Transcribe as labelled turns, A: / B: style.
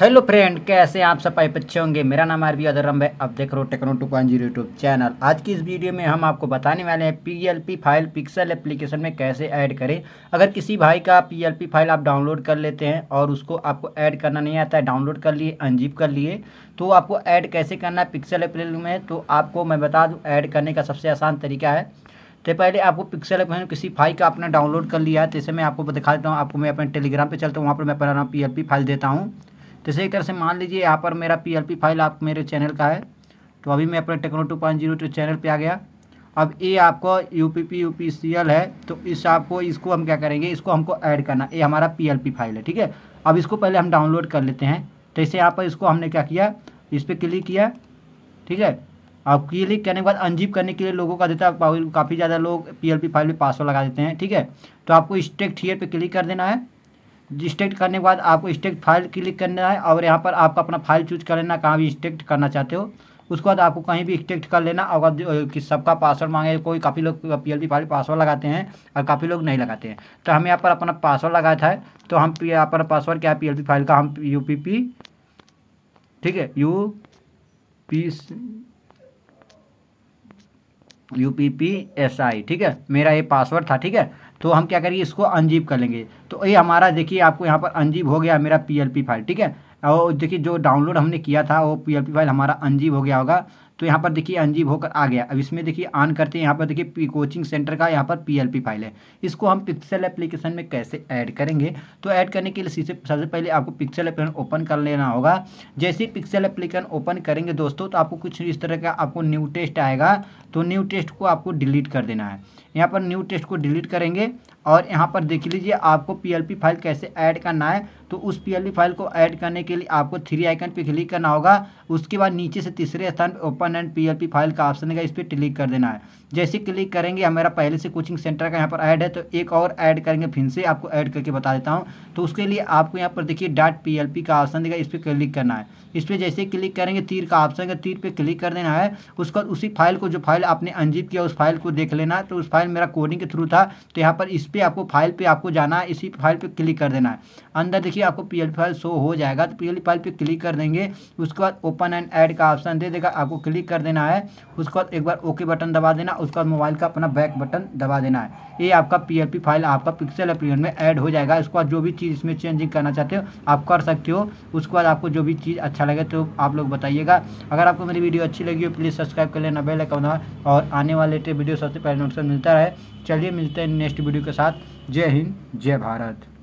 A: hello friend कैसे आप सफाई बच्चे होंगे मेरा नाम आरबी अधरम है अब देख रहे हो Techno two point zero YouTube channel आज की इस वीडियो में हम आपको बताने वाले हैं पीएलपी फाइल पिक्सल एप्लीकेशन में कैसे ऐड करें अगर किसी भाई का पीएलपी फाइल आप डाउनलोड कर लेते हैं और उसको आपको ऐड करना नहीं आता है डाउनलोड कर लिए अनजिप कर लिए तो आपको ऐड कैसे करना है पिक्सल एप्लीकेशन में तो आपको मैं बता दूँ ऐड करने का सबसे आसान तरीका है तो पहले आपको पिक्सल एप्लीकेशन किसी फाइल का अपना डाउनलोड कर लिया है तो इसे मैं आपको दिखा देता हूँ आपको मैं अपने टेलीग्राम पर चलता हूँ वहाँ पर मैं अपना पी फाइल देता हूँ तो इसी तरह से मान लीजिए यहाँ पर मेरा पी फाइल आप मेरे चैनल का है तो अभी मैं अपने Techno two point zero to channel पर आ गया अब ये आपको U P P U P C L है तो इस आपको इसको हम क्या करेंगे इसको हमको ऐड करना ये हमारा पी एल पी फाइल है ठीक है अब इसको पहले हम डाउनलोड कर लेते हैं तो इसे यहाँ पर इसको हमने क्या किया इस पर क्लिक किया ठीक है अब क्लिक करने के बाद अनजीप करने के लिए लोगों का देता है काफ़ी ज़्यादा लोग पी एल पी फाइल में पासवर्ड लगा देते हैं ठीक है तो आपको स्टेक्ट हीयर पर क्लिक कर देना है डिस्टेक्ट करने के बाद आपको स्टेक्ट फाइल क्लिक करना है और यहाँ पर आपको अपना फाइल चूज कर लेना कहाँ भी स्टेक्ट करना चाहते हो उसके बाद आपको कहीं भी स्टेक्ट कर लेना अगर कि सबका पासवर्ड मांगे कोई काफ़ी लोग P L P file password लगाते हैं और काफ़ी लोग नहीं लगाते हैं तो हम यहाँ पर अपना पासवर्ड लगाया था तो हम यहाँ पर पासवर्ड क्या है पी एल पी फाइल का हम यू पी पी ठीक है U P U P P S I ठीक है मेरा ये पासवर्ड था ठीक है तो हम क्या करिए इसको अनजीप कर लेंगे तो ये हमारा देखिए आपको यहाँ पर अनजीप हो गया मेरा पी एल पी फाइल ठीक है और देखिए जो डाउनलोड हमने किया था वो पी फाइल हमारा अनजीब हो गया होगा तो यहाँ पर देखिए अनजीब होकर आ गया अब इसमें देखिए ऑन करते हैं यहाँ पर देखिए पी कोचिंग सेंटर का यहाँ पर पी फाइल है इसको हम पिक्सल एप्लीकेशन में कैसे ऐड करेंगे तो ऐड करने के लिए सबसे पहले आपको पिक्सल एप्लीकेशन ओपन कर लेना होगा जैसे ही पिक्सल एप्लीकेशन ओपन करेंगे दोस्तों तो आपको कुछ इस तरह का आपको न्यू टेस्ट आएगा तो न्यू टेस्ट को आपको डिलीट कर देना है यहाँ पर न्यू टेस्ट को डिलीट करेंगे और यहाँ पर देख लीजिए आपको पी फाइल कैसे ऐड करना है तो उस पी फाइल को ऐड करने के के लिए आपको थ्री आइकन पे क्लिक करना होगा उसके बाद नीचे से तीसरे स्थान पे ओपन एंड पीएलपी फाइल का ऑप्शन है इस पर क्लिक कर देना है जैसे क्लिक करेंगे हमारा पहले से कोचिंग सेंटर का यहाँ पर ऐड है तो एक और ऐड करेंगे फिर से आपको ऐड करके बता देता हूँ तो उसके लिए आपको यहाँ पर देखिए डाट पी का ऑप्शन देगा इस पर क्लिक करना है इस पर जैसे क्लिक करेंगे तीर का ऑप्शन है तीर पर क्लिक कर देना है उसके बाद उसी फाइल को जो फाइल आपने अंजित किया उस फाइल को देख लेना तो उस फाइल मेरा कोडिंग के थ्रू था तो यहाँ पर इस पर आपको फाइल पर आपको जाना है इसी फाइल पर क्लिक कर देना है अंदर देखिए आपको पी फाइल शो हो जाएगा तो पी वाली फाइल पर क्लिक कर देंगे उसके बाद ओपन एंड ऐड का ऑप्शन दे देगा आपको क्लिक कर देना है उसके बाद एक बार ओके बटन दबा देना उसके बाद मोबाइल का अपना बैक बटन दबा देना है ये आपका पी फाइल आपका पिक्सल अपलियन में ऐड हो जाएगा उसके बाद जो भी चीज़ इसमें चेंजिंग करना चाहते हो आप कर सकते हो उसके बाद आपको जो भी चीज़ अच्छा लगे तो आप लोग बताइएगा अगर आपको मेरी वीडियो अच्छी लगी हो प्लीज़ सब्सक्राइब कर लेना बेल आइकन और आने वाले वीडियो सबसे पहले नोटिस मिलता रहे चलिए मिलते हैं नेक्स्ट वीडियो के साथ जय हिंद जय भारत